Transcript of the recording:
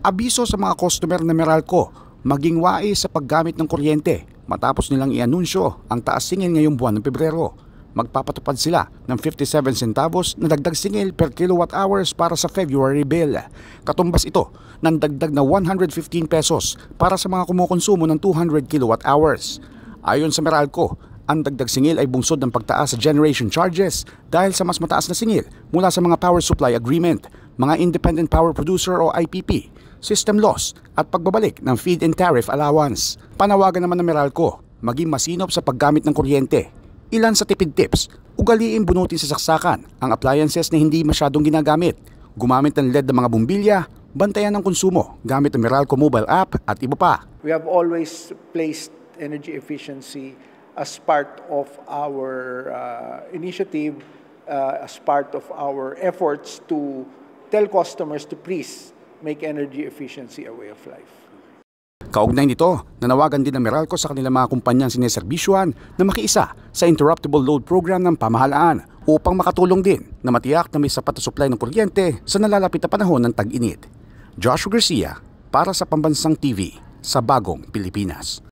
abiso sa mga customer na Meralco maging wae sa paggamit ng kuryente matapos nilang i-anunsyo ang taas singil ngayong buwan ng Pebrero. Magpapatupad sila ng 57 centavos na dagdag singil per kilowatt hours para sa February bill. Katumbas ito ng dagdag na 115 pesos para sa mga kumukonsumo ng 200 kilowatt hours. Ayon sa Meralco, ang dagdag singil ay bungsod ng pagtaas sa generation charges dahil sa mas mataas na singil mula sa mga power supply agreement, mga independent power producer o IPP, system loss at pagbabalik ng feed and tariff allowance. Panawagan naman ng Meralco, maging masinop sa paggamit ng kuryente. Ilan sa tipid tips, ugaliin bunutin sa saksakan ang appliances na hindi masyadong ginagamit. Gumamit ng LED ng mga bumbilya, bantayan ng konsumo gamit ang Meralco mobile app at iba pa. We have always placed energy efficiency as part of our uh, initiative, uh, as part of our efforts to tell customers to please make energy efficiency a way of life. Kaugnay nito, nanawagan din ang Meralco sa kanilang mga kumpanyang sineserbisyoan na makiisa sa interruptible load program ng pamahalaan upang makatulong din na matiyak na may sapat na supply ng kuryente sa nalalapit na panahon ng tag-init. Joshua Garcia para sa Pambansang TV sa Bagong Pilipinas.